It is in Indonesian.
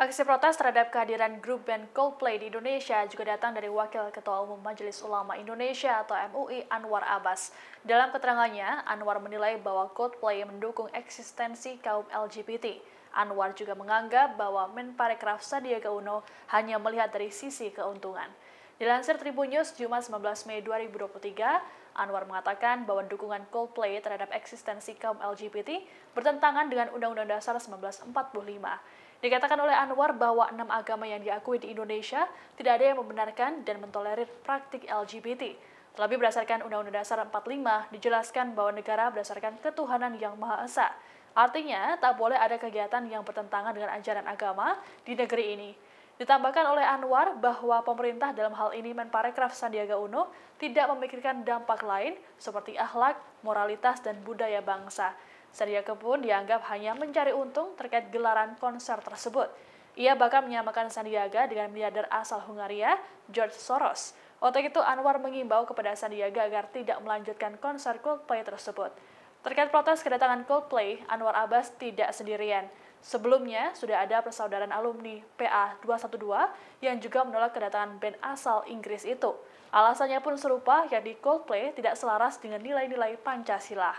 Aksi protes terhadap kehadiran grup band Coldplay di Indonesia juga datang dari Wakil Ketua Umum Majelis Ulama Indonesia atau MUI Anwar Abbas. Dalam keterangannya, Anwar menilai bahwa Coldplay mendukung eksistensi kaum LGBT. Anwar juga menganggap bahwa Menparekraf Sandiaga Uno hanya melihat dari sisi keuntungan. Dilansir Tribun News Jumat 19 Mei 2023, Anwar mengatakan bahwa dukungan Coldplay terhadap eksistensi kaum LGBT bertentangan dengan Undang-Undang Dasar 1945. Dikatakan oleh Anwar bahwa enam agama yang diakui di Indonesia tidak ada yang membenarkan dan mentolerir praktik LGBT. Terlebih berdasarkan Undang-Undang Dasar 45 dijelaskan bahwa negara berdasarkan ketuhanan yang Maha Esa. Artinya, tak boleh ada kegiatan yang bertentangan dengan ajaran agama di negeri ini. Ditambahkan oleh Anwar bahwa pemerintah dalam hal ini Menparekraf Sandiaga Uno tidak memikirkan dampak lain seperti akhlak, moralitas, dan budaya bangsa. Sandiaga pun dianggap hanya mencari untung terkait gelaran konser tersebut. Ia bahkan menyamakan Sandiaga dengan miliarder asal Hungaria, George Soros. Untuk itu, Anwar mengimbau kepada Sandiaga agar tidak melanjutkan konser Coldplay tersebut. Terkait protes kedatangan Coldplay, Anwar Abbas tidak sendirian. Sebelumnya, sudah ada persaudaraan alumni PA212 yang juga menolak kedatangan band asal Inggris itu. Alasannya pun serupa, yakni Coldplay tidak selaras dengan nilai-nilai Pancasila.